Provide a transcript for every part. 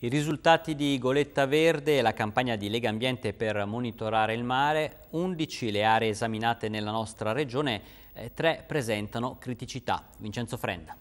I risultati di Goletta Verde e la campagna di Lega Ambiente per monitorare il mare, 11 le aree esaminate nella nostra regione, 3 eh, presentano criticità. Vincenzo Frenda.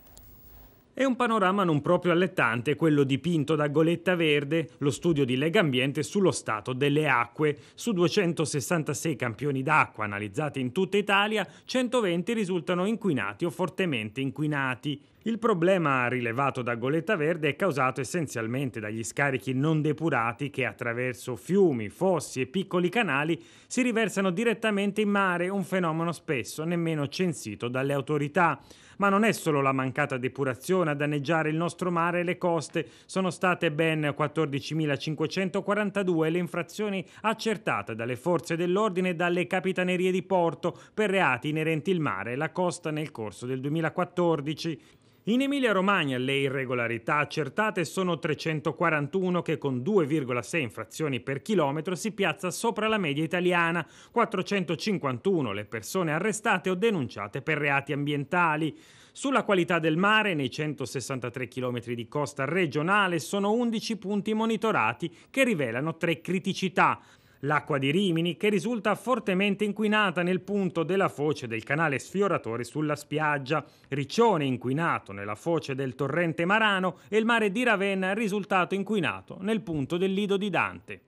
È un panorama non proprio allettante quello dipinto da Goletta Verde, lo studio di Lega Ambiente sullo stato delle acque. Su 266 campioni d'acqua analizzati in tutta Italia, 120 risultano inquinati o fortemente inquinati. Il problema rilevato da Goletta Verde è causato essenzialmente dagli scarichi non depurati che attraverso fiumi, fossi e piccoli canali si riversano direttamente in mare, un fenomeno spesso nemmeno censito dalle autorità. Ma non è solo la mancata depurazione a danneggiare il nostro mare e le coste, sono state ben 14.542 le infrazioni accertate dalle forze dell'ordine e dalle capitanerie di porto per reati inerenti il mare e la costa nel corso del 2014. In Emilia-Romagna le irregolarità accertate sono 341 che con 2,6 infrazioni per chilometro si piazza sopra la media italiana, 451 le persone arrestate o denunciate per reati ambientali. Sulla qualità del mare, nei 163 km di costa regionale, sono 11 punti monitorati che rivelano tre criticità l'acqua di Rimini che risulta fortemente inquinata nel punto della foce del canale Sfioratore sulla spiaggia, Riccione inquinato nella foce del torrente Marano e il mare di Ravenna risultato inquinato nel punto del lido di Dante.